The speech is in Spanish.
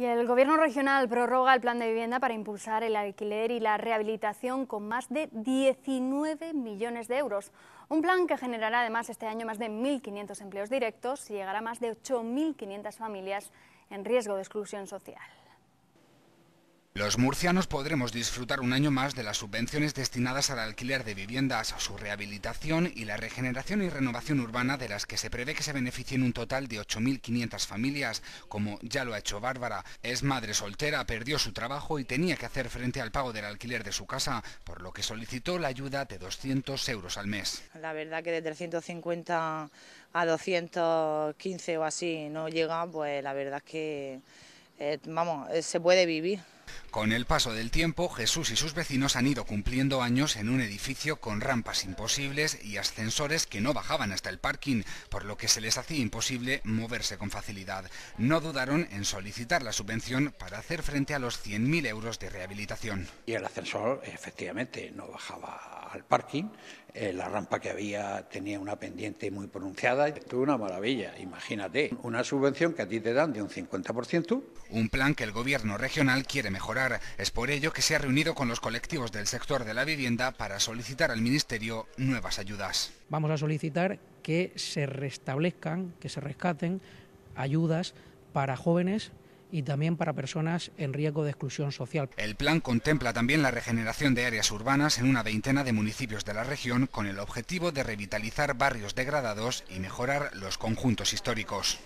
Y el Gobierno regional prorroga el plan de vivienda para impulsar el alquiler y la rehabilitación con más de 19 millones de euros. Un plan que generará además este año más de 1.500 empleos directos y llegará a más de 8.500 familias en riesgo de exclusión social. Los murcianos podremos disfrutar un año más de las subvenciones destinadas al alquiler de viviendas, a su rehabilitación y la regeneración y renovación urbana de las que se prevé que se beneficien un total de 8.500 familias, como ya lo ha hecho Bárbara. Es madre soltera, perdió su trabajo y tenía que hacer frente al pago del alquiler de su casa, por lo que solicitó la ayuda de 200 euros al mes. La verdad que de 350 a 215 o así no llega, pues la verdad que, eh, vamos, eh, se puede vivir. Con el paso del tiempo, Jesús y sus vecinos han ido cumpliendo años en un edificio con rampas imposibles y ascensores que no bajaban hasta el parking, por lo que se les hacía imposible moverse con facilidad. No dudaron en solicitar la subvención para hacer frente a los 100.000 euros de rehabilitación. Y el ascensor efectivamente no bajaba al parking, eh, la rampa que había tenía una pendiente muy pronunciada. Estuvo una maravilla, imagínate, una subvención que a ti te dan de un 50%. Un plan que el gobierno regional quiere mejorar es por ello que se ha reunido con los colectivos del sector de la vivienda para solicitar al Ministerio nuevas ayudas. Vamos a solicitar que se restablezcan, que se rescaten ayudas para jóvenes y también para personas en riesgo de exclusión social. El plan contempla también la regeneración de áreas urbanas en una veintena de municipios de la región con el objetivo de revitalizar barrios degradados y mejorar los conjuntos históricos.